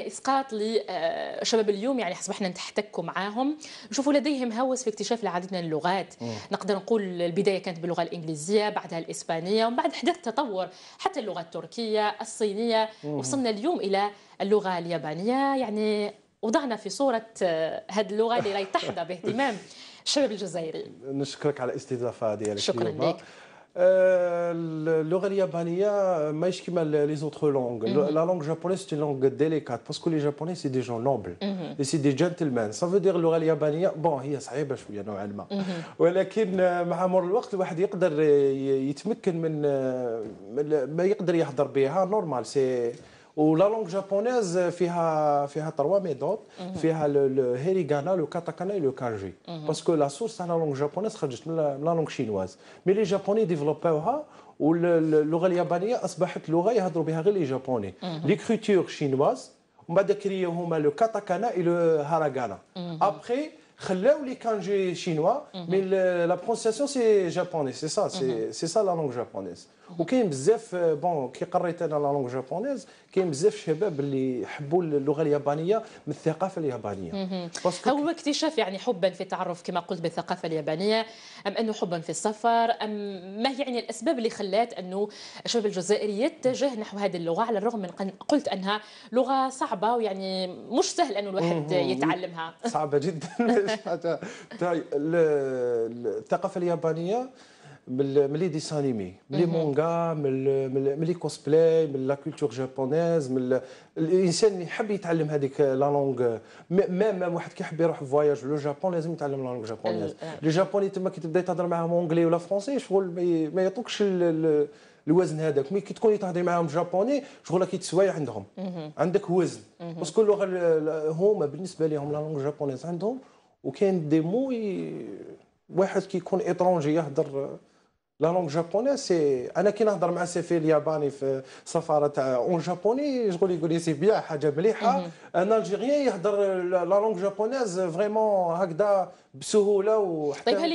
اسقاط لشباب آه، اليوم يعني اصبحنا نتحتكوا معاهم نشوفوا لديهم هوس في اكتشاف العديد من اللغات مم. نقدر نقول البدايه كانت باللغه الانجليزيه بعدها الاسبانيه ومن بعد حدث تطور حتى اللغه التركيه الصينيه مم. وصلنا اليوم الى اللغه اليابانيه يعني وضعنا في صوره آه، هذه اللغه اللي راهي تحظى باهتمام الشباب الجزائري نشكرك على الاستضافه ديالك شكرا لك اللغه اليابانيه ماهيش كيما لي زوتر لونغ لا لونغ جابونيز سي لونغ ديليكات باسكو لي جابوني سي دي جون نوبل سي دي جنتلمان فو دير اللغه اليابانيه بون هي صعيبه شويه نوعا ما ولكن مع مرور الوقت الواحد يقدر يتمكن من ما يقدر يهضر بها نورمال سي ولا لونغ جابونيز فيها فيها تروا ميدود فيها الهيريغانا لو كاتاكانا لو كانجي باسكو لا سورس تاع لا لونغ جابونيز خرجت من لا لونغ شينواز مي لي جابوني ديفلوبوها واللغه اليابانيه اصبحت لغه يهضروا بها غير لي جابوني ليكريتور شينواز ومن بعد كريو هما لو كاتاكانا اي لو هاراغانا ابخي خلاو لي كانجي شينوا مي لا برونسياسيون سي جابونيز سي سا سي سا لا لونغ جابونيز وكاين بزاف بون كي قريت انا لا لونغ جابونيز كاين بزاف شباب اللي حبوا اللغه اليابانيه من الثقافه اليابانيه باسكو هو اكتشاف يعني حبا في التعرف كما قلت بالثقافه اليابانيه ام انه حبا في السفر ام ما هي يعني الاسباب اللي خلات انه الشباب الجزائري يتجه نحو هذه اللغه على الرغم من قلت انها لغه صعبه ويعني مش سهل انه الواحد يتعلمها صعبه جدا تاع الثقافه اليابانيه من لي دي انيمي من لي مونغا من لي كوسبلاي من لا كولتور جابونيز من الانسان اللي يحب يتعلم هذيك لا لونغ ميم واحد كيحب يروح فواياج لو جابون لازم يتعلم لا لونغ جابونيز لي جابوني تما كي تبدا تهضر معاهم اونجلي ولا فرونسي شغل ما يعطوكش الوزن هذاك مي كي تكوني تهضري معاهم جابوني شغل كي تسوايع عندهم عندك وزن باسكو اللغه هما بالنسبه لهم لا لونغ جابونيز عندهم وكاين دي مو ي... واحد كيكون اترونجي يهضر لا لونغ جابوني سي انا كي نهضر مع سيفي الياباني في سفاره تاع آه، اون جابوني شغل يقول لي سي بيان حاجه مليحه انا الجيريان يهضر لا لونغ جابونيز فريمون هكذا بسهوله وحتى طيب